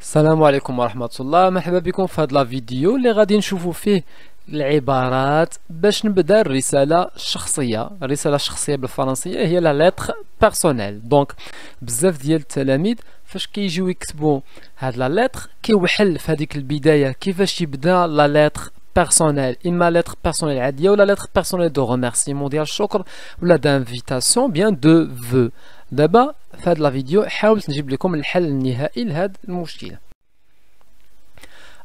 Salam alaikum wa rahmatullah, bienvenue vais la vidéo. Je vais vous faire la pour Je vais vous faire la lettre personnelle donc la lettre personnelle. vais vous la lettre personnelle vais fadik la Je la lettre personnelle la lettre personnelle. la lettre Je vais faire la Débat, de la vidéo, comment vous avez de le mouchille.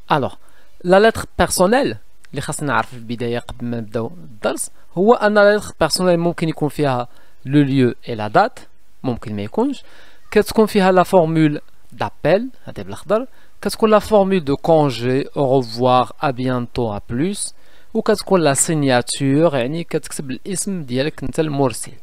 Alors, la lettre personnelle, les est très bien, le est très bien, elle est très bien, elle est ce que la formule d'appel bien, elle est ce que la formule de la revoir à bientôt à plus est très est très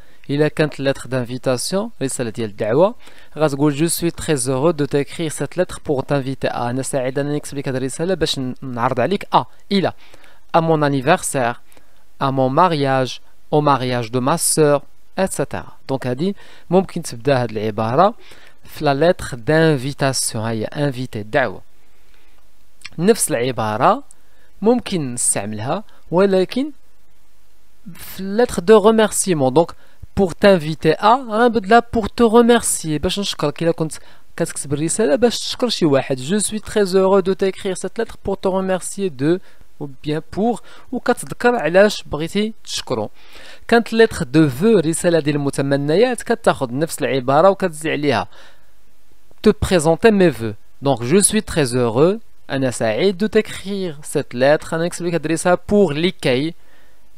il a quinte lettre d'invitation les salatiel d'awa rasgoul je suis très heureux de t'écrire cette lettre pour t'inviter à nasa aidan explique adri salat bach nardalik à ah, il a à mon anniversaire à mon mariage au mariage de ma soeur etc donc a dit mon kint d'ahad l'ibara la lettre d'invitation à y inviter d'awa l'ibara, العبارة ممكن mais ولكن la lettre de remerciement. Donc, pour t'inviter à un hein, bah, de là pour te remercier باش نشكرك الا كنت كتكتب الرساله باش تشكر شي واحد je suis très heureux de t'écrire cette lettre pour te remercier de ou bien pour كتذكر علاش بغيتي تشكرو كانت لتر دو فو رساله ديال المتمنيات كتاخذ نفس العباره وكتزي عليها te présenter mes vœux donc je suis très heureux انا سعيد de t'écrire cette lettre انا نكتب لك هاد الرساله pour لكي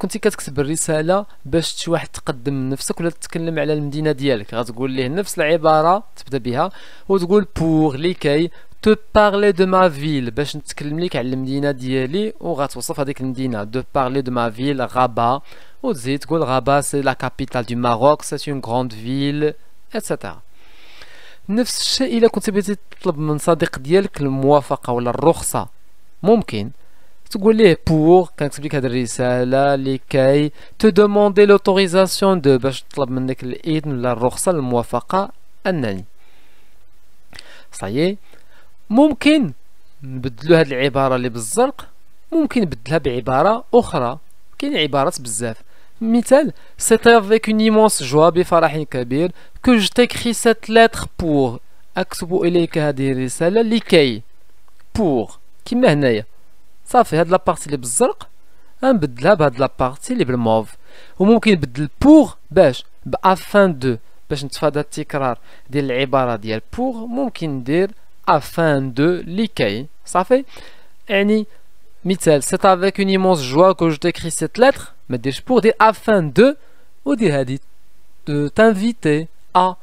كنتي كتكتب الرساله باش شي واحد تقدم نفسك ولا تتكلم على المدينه ديالك غتقول ليه نفس العباره تبدا بها وتقول بور لكي تو بارلي دو ما فيل باش نتكلم لك على المدينه ديالي وغتوصف هذيك المدينه دو بارلي دو ما فيل غابا وتزيد تقول غابا سي لا كابيتال دو ماروك سي اون غروند فيل اتسيتيرا نفس الشيء الا كنت بغيتي تطلب من صديق ديالك الموافقه ولا الرخصه ممكن تقول ليه بور كنكتب لك هاد الرساله لكي تدوموندي لوتوريزاسيون دو باش تطلب منك الاذن ولا الرخصه الموافقه انني صايي ممكن نبدلو هاد العباره اللي بالزرق ممكن نبدلها بعباره اخرى كاين عبارات بزاف مثال سيتي افيك اون ايمونس جوا بفرح كبير كو جو تيكري سيت لاتر بور اكتب اليك هذه الرساله لكي بور كما هنايا Ça fait la partie بالزرق de la partie اللي بالموف وممكن pour, afin de, de la partie نتفادى التكرار ديال العباره pour, on peut dire afin de likay. Ça fait يعني مثال c'est avec une immense joie que je t'écris cette lettre mais des pour dire afin de ou dire de t'inviter à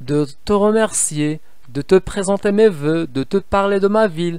de te remercier de te présenter mes voeux, de te parler de ma ville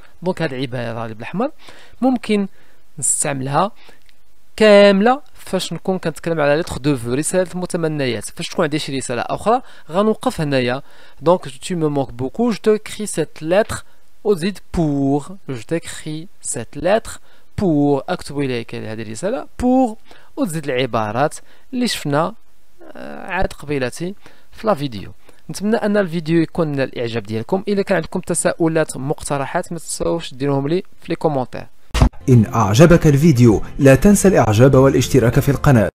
دونك هاد العباره الراجل بالاحمر ممكن نستعملها كامله فاش نكون كنتكلم على ليتر دو فو رساله المتمنيات فاش تكون عندي شي رساله اخرى غنوقف هنايا دونك تو مو مونك بوكو جو تكري سيت لتر زيد بور جو تكري سيت لتر بور اكتب اليك هذه الرساله بور او زيد العبارات اللي شفنا آه، عاد قبيلتي في لا فيديو نتمنى ان الفيديو يكون نال الاعجاب ديالكم الا كان عندكم تساؤلات مقترحات ما تنساوش ديروهم لي في لي كومونتير ان اعجبك الفيديو لا تنسى الاعجاب والاشتراك في القناه